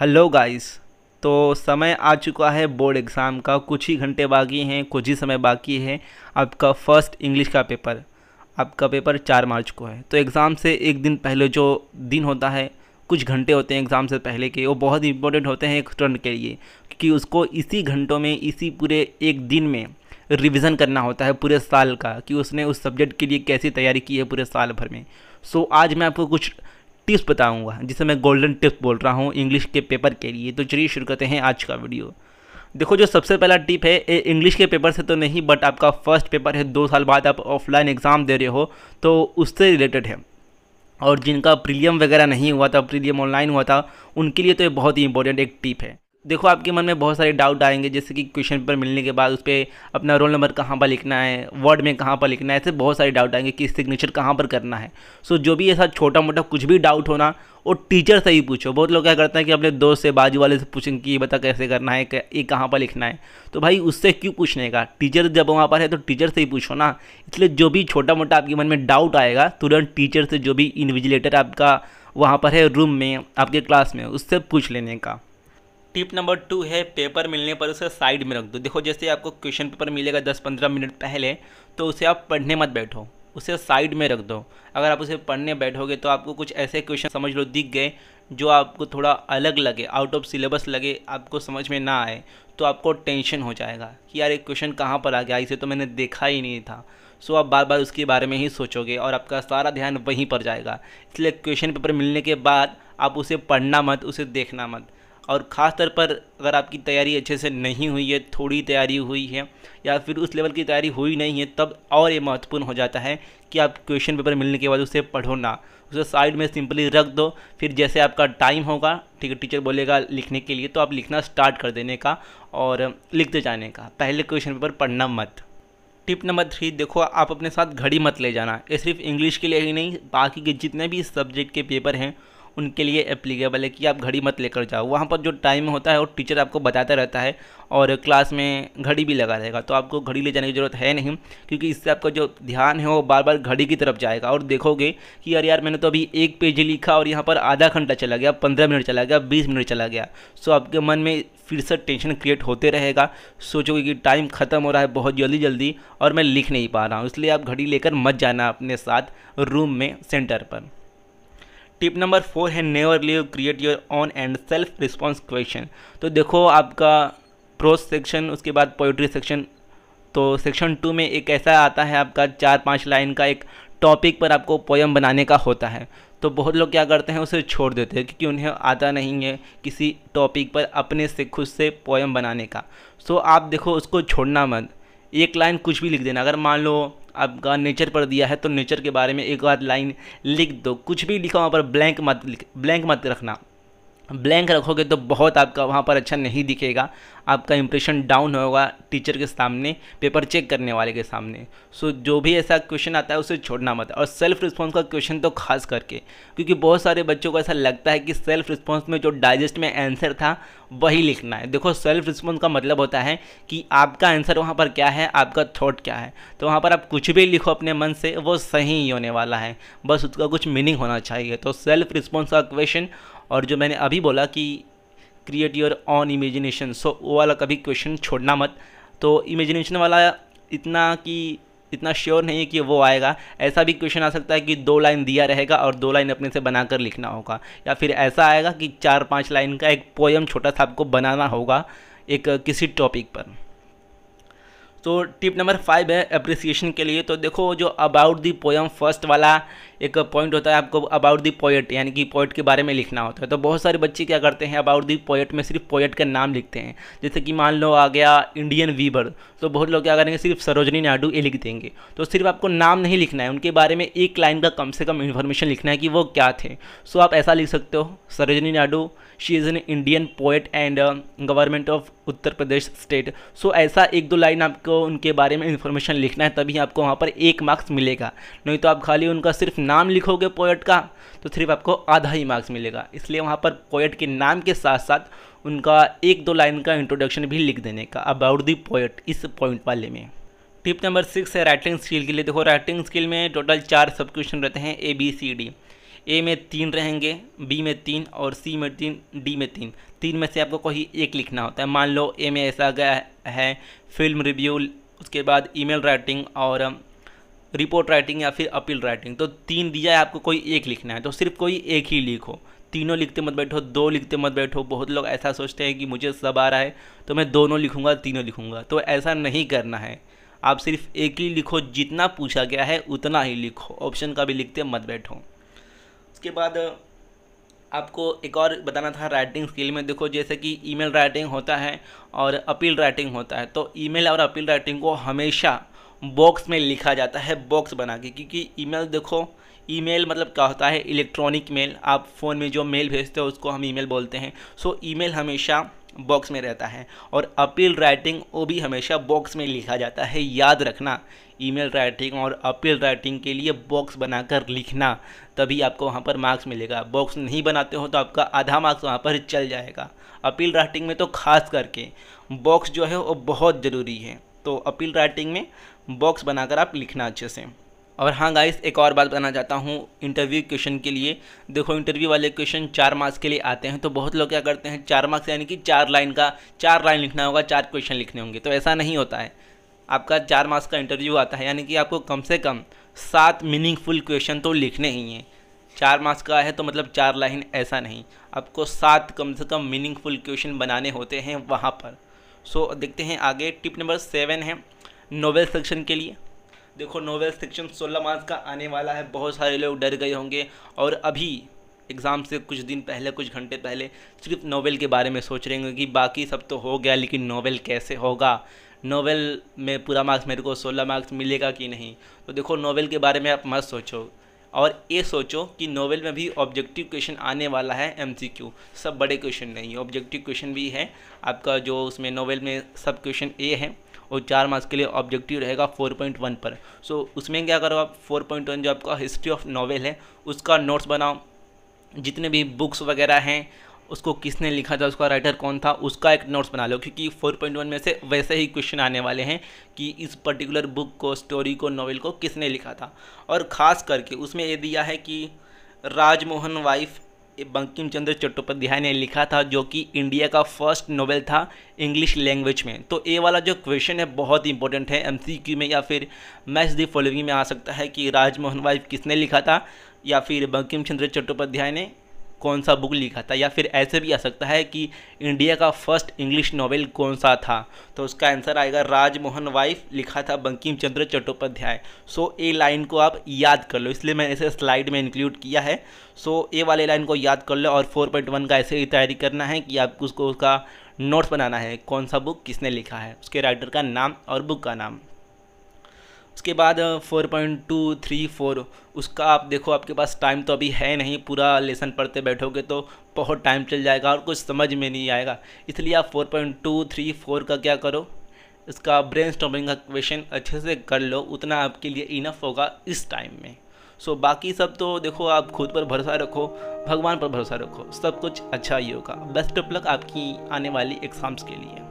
hello guys तो समय आ चुका है बोर्ड एग्ज़ाम का कुछ ही घंटे बाकी हैं कुछ ही समय बाकी है आपका फ़र्स्ट इंग्लिश का पेपर आपका पेपर चार मार्च को है तो एग्ज़ाम से एक दिन पहले जो दिन होता है कुछ घंटे होते हैं एग्ज़ाम से पहले के वो बहुत ही इंपॉर्टेंट होते हैं एक स्टूडेंट के लिए क्योंकि उसको इसी घंटों में इसी पूरे एक दिन में रिविज़न करना होता है पूरे साल का कि उसने उस सब्जेक्ट के लिए कैसी तैयारी की है पूरे साल भर में सो आज मैं आपको कुछ टिप्स बताऊंगा जिसे मैं गोल्डन टिप्स बोल रहा हूँ इंग्लिश के पेपर के लिए तो चलिए शुरू करते हैं आज का वीडियो देखो जो सबसे पहला टिप है इंग्लिश के पेपर से तो नहीं बट आपका फर्स्ट पेपर है दो साल बाद आप ऑफलाइन एग्ज़ाम दे रहे हो तो उससे रिलेटेड है और जिनका प्रीलियम वगैरह नहीं हुआ था प्रीलियम ऑनलाइन हुआ था उनके लिए तो ये बहुत ही इंपॉर्टेंट एक टिप है देखो आपके मन में बहुत सारे डाउट आएंगे जैसे कि क्वेश्चन पेपर मिलने के बाद उस पर अपना रोल नंबर कहाँ पर लिखना है वर्ड में कहाँ पर लिखना है ऐसे बहुत सारे डाउट आएंगे कि सिग्नेचर कहाँ पर करना है सो जो भी ऐसा छोटा मोटा कुछ भी डाउट होना वो टीचर से ही पूछो बहुत लोग क्या करते हैं कि अपने दोस्त से बाजू वाले से पूछेंगे कि ये बता कैसे करना है ये कहाँ पर लिखना है तो भाई उससे क्यों पूछने का टीचर जब वहाँ पर है तो टीचर से ही पूछो ना इसलिए जो भी छोटा मोटा आपके मन में डाउट आएगा तुरंत टीचर से जो भी इन्विजिलेटर आपका वहाँ पर है रूम में आपके क्लास में उससे पूछ लेने का टिप नंबर टू है पेपर मिलने पर उसे साइड में रख दो देखो जैसे आपको क्वेश्चन पेपर मिलेगा दस पंद्रह मिनट पहले तो उसे आप पढ़ने मत बैठो उसे साइड में रख दो अगर आप उसे पढ़ने बैठोगे तो आपको कुछ ऐसे क्वेश्चन समझ लो दिख गए जो आपको थोड़ा अलग लगे आउट ऑफ सिलेबस लगे आपको समझ में ना आए तो आपको टेंशन हो जाएगा कि यार एक क्वेश्चन कहाँ पर आ गया इसे तो मैंने देखा ही नहीं था सो आप बार बार उसके बारे में ही सोचोगे और आपका सारा ध्यान वहीं पर जाएगा इसलिए क्वेश्चन पेपर मिलने के बाद आप उसे पढ़ना मत उसे देखना मत और ख़ास तौर पर अगर आपकी तैयारी अच्छे से नहीं हुई है थोड़ी तैयारी हुई है या फिर उस लेवल की तैयारी हुई नहीं है तब और ये महत्वपूर्ण हो जाता है कि आप क्वेश्चन पेपर मिलने के बाद उसे पढ़ो ना उसे साइड में सिंपली रख दो फिर जैसे आपका टाइम होगा ठीक है टीचर बोलेगा लिखने के लिए तो आप लिखना स्टार्ट कर देने का और लिखते जाने का पहले क्वेश्चन पेपर पढ़ना मत टिप नंबर थ्री देखो आप अपने साथ घड़ी मत ले जाना ये सिर्फ इंग्लिश के लिए ही नहीं बाकी के जितने भी सब्जेक्ट के पेपर हैं उनके लिए एप्लीकेबल है कि आप घड़ी मत लेकर जाओ वहाँ पर जो टाइम होता है वो टीचर आपको बताता रहता है और क्लास में घड़ी भी लगा रहेगा तो आपको घड़ी ले जाने की ज़रूरत है नहीं क्योंकि इससे आपका जो ध्यान है वो बार बार घड़ी की तरफ जाएगा और देखोगे कि यार यार मैंने तो अभी एक पेज लिखा और यहाँ पर आधा घंटा चला गया पंद्रह मिनट चला गया बीस मिनट चला गया सो आपके मन में फिर से टेंशन क्रिएट होते रहेगा सोचोगे कि टाइम ख़त्म हो रहा है बहुत जल्दी जल्दी और मैं लिख नहीं पा रहा हूँ इसलिए आप घड़ी लेकर मत जाना अपने साथ रूम में सेंटर पर टिप नंबर फोर है never leave create your own and self response question तो देखो आपका प्रोज सेक्शन उसके बाद पोइट्री सेक्शन तो सेक्शन टू में एक ऐसा आता है आपका चार पाँच लाइन का एक टॉपिक पर आपको पोयम बनाने का होता है तो बहुत लोग क्या करते हैं उसे छोड़ देते हैं क्योंकि उन्हें आता नहीं है किसी टॉपिक पर अपने से खुद से पोयम बनाने का सो आप देखो उसको छोड़ना मत एक लाइन कुछ भी लिख देना अगर मान लो आपका नेचर पर दिया है तो नेचर के बारे में एक बार लाइन लिख दो कुछ भी लिखा वहाँ पर ब्लैंक मत लिख ब्लैंक मत रखना ब्लैंक रखोगे तो बहुत आपका वहाँ पर अच्छा नहीं दिखेगा आपका इंप्रेशन डाउन होगा टीचर के सामने पेपर चेक करने वाले के सामने सो जो भी ऐसा क्वेश्चन आता है उसे छोड़ना मत और सेल्फ रिस्पॉन्स का क्वेश्चन तो खास करके क्योंकि बहुत सारे बच्चों को ऐसा लगता है कि सेल्फ रिस्पॉन्स में जो डाइजेस्ट में आंसर था वही लिखना है देखो सेल्फ रिस्पॉन्स का मतलब होता है कि आपका आंसर वहाँ पर क्या है आपका थाट क्या है तो वहाँ पर आप कुछ भी लिखो अपने मन से वो सही ही होने वाला है बस उसका कुछ मीनिंग होना चाहिए तो सेल्फ रिस्पॉन्स का क्वेश्चन और जो मैंने अभी बोला कि create your own imagination so वो वाला कभी क्वेश्चन छोड़ना मत तो इमेजिनेशन वाला इतना कि इतना श्योर नहीं है कि वो आएगा ऐसा भी क्वेश्चन आ सकता है कि दो लाइन दिया रहेगा और दो लाइन अपने से बनाकर लिखना होगा या फिर ऐसा आएगा कि चार पाँच लाइन का एक पोएम छोटा सा आपको बनाना होगा एक किसी टॉपिक पर तो टिप नंबर फाइव है अप्रिसिएशन के लिए तो देखो जो अबाउट दी पोएम फर्स्ट वाला एक पॉइंट होता है आपको अबाउट दी पोएट यानी कि पोएट के बारे में लिखना होता है तो बहुत सारे बच्चे क्या करते हैं अबाउट दी पोएट में सिर्फ पोएट का नाम लिखते हैं जैसे कि मान लो आ गया इंडियन वीबर तो बहुत लोग क्या करेंगे सिर्फ सरोजनी नायडू ये लिख देंगे तो सिर्फ आपको नाम नहीं लिखना है उनके बारे में एक लाइन का कम से कम इन्फॉर्मेशन लिखना है कि वो क्या थे सो आप ऐसा लिख सकते हो Sarojini Naidu she is an Indian poet and government of Uttar Pradesh state so ऐसा एक दो लाइन आपको उनके बारे में इन्फॉर्मेशन लिखना है तभी आपको वहाँ पर एक मार्क्स मिलेगा नहीं तो आप खाली उनका सिर्फ नाम लिखोगे पोएट का तो सिर्फ आपको आधा ही मार्क्स मिलेगा इसलिए वहाँ पर पोएट के नाम के साथ साथ उनका एक दो लाइन का इंट्रोडक्शन भी लिख देने का अबाउट दी पोएट इस पॉइंट वाले में टिप नंबर सिक्स है राइटिंग स्किल के लिए देखो राइटिंग स्किल में टोटल चार सब क्वेश्चन रहते हैं A B C D A में तीन रहेंगे बी में तीन और सी में तीन डी में तीन तीन में से आपको कोई एक लिखना होता है मान लो ए में ऐसा गया है फिल्म रिव्यू उसके बाद ईमेल राइटिंग और रिपोर्ट राइटिंग या फिर अपील राइटिंग तो तीन दिया है आपको कोई एक लिखना है तो सिर्फ कोई एक ही लिखो तीनों लिखते मत बैठो दो लिखते मत बैठो बहुत लोग ऐसा सोचते हैं कि मुझे सब आ रहा है तो मैं दोनों लिखूंगा तीनों लिखूंगा तो ऐसा नहीं करना है आप सिर्फ एक ही लिखो जितना पूछा गया है उतना ही लिखो ऑप्शन का भी लिखते मत बैठो उसके बाद आपको एक और बताना था राइटिंग स्किल में देखो जैसे कि ईमेल राइटिंग होता है और अपील राइटिंग होता है तो ईमेल और अपील राइटिंग को हमेशा बॉक्स में लिखा जाता है बॉक्स बना के क्योंकि ईमेल देखो ईमेल मतलब क्या होता है इलेक्ट्रॉनिक मेल आप फ़ोन में जो मेल भेजते हो उसको हम ईमेल बोलते हैं सो ईमेल हमेशा बॉक्स में रहता है और अपील राइटिंग वो भी हमेशा बॉक्स में लिखा जाता है याद रखना ईमेल राइटिंग और अपील राइटिंग के लिए बॉक्स बनाकर लिखना तभी आपको वहाँ पर मार्क्स मिलेगा बॉक्स नहीं बनाते हो तो आपका आधा मार्क्स वहाँ पर चल जाएगा अपील राइटिंग में तो खास करके बॉक्स जो है वो बहुत ज़रूरी है तो अपील राइटिंग में बॉक्स बनाकर आप लिखना अच्छे से और हाँ गाइस एक और बात बताना चाहता हूँ इंटरव्यू क्वेश्चन के लिए देखो इंटरव्यू वाले क्वेश्चन चार मार्क्स के लिए आते हैं तो बहुत लोग क्या करते हैं चार मार्क्स यानी कि चार लाइन का चार लाइन लिखना होगा चार क्वेश्चन लिखने होंगे तो ऐसा नहीं होता है आपका चार मार्क्स का इंटरव्यू आता है यानी कि आपको कम से कम सात मीनिंगफुल क्वेश्चन तो लिखने ही हैं चार मार्क्स का है तो मतलब चार लाइन ऐसा नहीं आपको सात कम से कम मीनिंगफुल क्वेश्चन बनाने होते हैं वहाँ पर सो देखते हैं आगे टिप नंबर सेवन है नोवेल सेक्शन के लिए देखो नोवेल सेक्शन सोलह मार्च का आने वाला है बहुत सारे लोग डर गए होंगे और अभी एग्ज़ाम से कुछ दिन पहले कुछ घंटे पहले सिर्फ नोवेल के बारे में सोच रहे होंगे कि बाकी सब तो हो गया लेकिन नोवेल कैसे होगा नोवेल में पूरा मार्क्स मेरे को सोलह मार्क्स मिलेगा कि नहीं तो देखो नोवेल के बारे में आप मत सोचो और ये सोचो कि नोवेल में भी ऑब्जेक्टिव क्वेश्चन आने वाला है एमसीक्यू सब बड़े क्वेश्चन नहीं ऑब्जेक्टिव क्वेश्चन भी है आपका जो उसमें नोवेल में सब क्वेश्चन ए है और चार मार्क्स के लिए ऑब्जेक्टिव रहेगा फोर पॉइंट वन पर सो so, उसमें क्या करो आप फोर पॉइंट वन जो आपका हिस्ट्री ऑफ नॉवल है उसका नोट्स बनाओ जितने भी बुक्स वगैरह हैं उसको किसने लिखा था उसका राइटर कौन था उसका एक नोट्स बना लो क्योंकि 4.1 में से वैसे ही क्वेश्चन आने वाले हैं कि इस पर्टिकुलर बुक को स्टोरी को नॉवल को किसने लिखा था और ख़ास करके उसमें ये दिया है कि राजमोहन वाइफ बंकिम चंद्र चट्टोपाध्याय ने लिखा था जो कि इंडिया का फर्स्ट नोवेल था इंग्लिश लैंग्वेज में तो ये वाला जो क्वेश्चन है बहुत इंपॉर्टेंट है एमसीक्यू में या फिर मैच दी फॉलोइंग में आ सकता है कि राजमोहन वाइफ किसने लिखा था या फिर बंकिम चंद्र चट्टोपाध्याय ने कौन सा बुक लिखा था या फिर ऐसे भी आ सकता है कि इंडिया का फर्स्ट इंग्लिश नॉवेल कौन सा था तो उसका आंसर आएगा राजमोहन वाइफ लिखा था Bankim Chandra Chattopadhyay so A line को आप याद कर लो इसलिए मैंने इसे स्लाइड में इंक्लूड किया है सो ए वाले लाइन को याद कर लो और 4.1 का ऐसे ही तैयारी करना है कि आपको उसको उसका नोट्स बनाना है कौन सा बुक किसने लिखा है उसके राइटर का नाम और बुक का नाम उसके बाद four point two three four उसका आप देखो आपके पास टाइम तो अभी है नहीं पूरा लेसन पढ़ते बैठोगे तो बहुत टाइम चल जाएगा और कुछ समझ में नहीं आएगा इसलिए आप four point two three four का क्या करो इसका ब्रेन स्टॉपिंग का क्वेश्चन अच्छे से कर लो उतना आपके लिए इनफ होगा इस टाइम में सो so, बाकी सब तो देखो आप खुद पर भरोसा रखो भगवान पर भरोसा रखो सब कुछ अच्छा ही होगा बेस्ट ऑफ लक आपकी आने वाली एग्ज़ाम्स के लिए